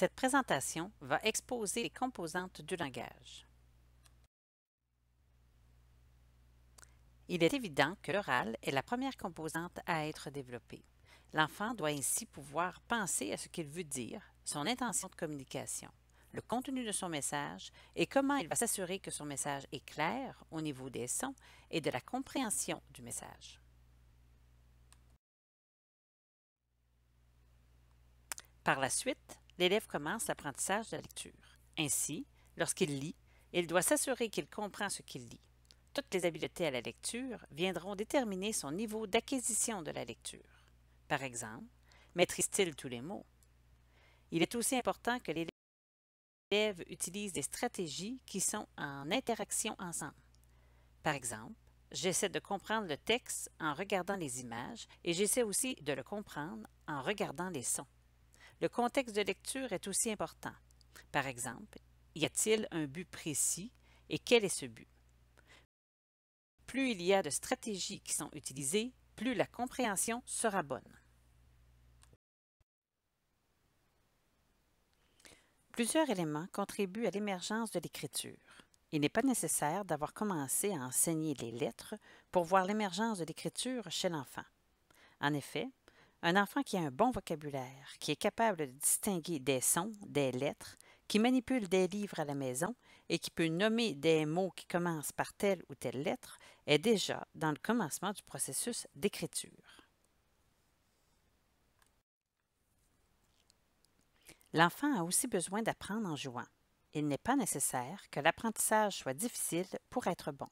Cette présentation va exposer les composantes du langage. Il est évident que l'oral est la première composante à être développée. L'enfant doit ainsi pouvoir penser à ce qu'il veut dire, son intention de communication, le contenu de son message et comment il va s'assurer que son message est clair au niveau des sons et de la compréhension du message. Par la suite, l'élève commence l'apprentissage de la lecture. Ainsi, lorsqu'il lit, il doit s'assurer qu'il comprend ce qu'il lit. Toutes les habiletés à la lecture viendront déterminer son niveau d'acquisition de la lecture. Par exemple, maîtrise-t-il tous les mots? Il est aussi important que l'élève utilise des stratégies qui sont en interaction ensemble. Par exemple, j'essaie de comprendre le texte en regardant les images et j'essaie aussi de le comprendre en regardant les sons. Le contexte de lecture est aussi important. Par exemple, y a-t-il un but précis et quel est ce but? Plus il y a de stratégies qui sont utilisées, plus la compréhension sera bonne. Plusieurs éléments contribuent à l'émergence de l'écriture. Il n'est pas nécessaire d'avoir commencé à enseigner les lettres pour voir l'émergence de l'écriture chez l'enfant. En effet, un enfant qui a un bon vocabulaire, qui est capable de distinguer des sons, des lettres, qui manipule des livres à la maison et qui peut nommer des mots qui commencent par telle ou telle lettre est déjà dans le commencement du processus d'écriture. L'enfant a aussi besoin d'apprendre en jouant. Il n'est pas nécessaire que l'apprentissage soit difficile pour être bon.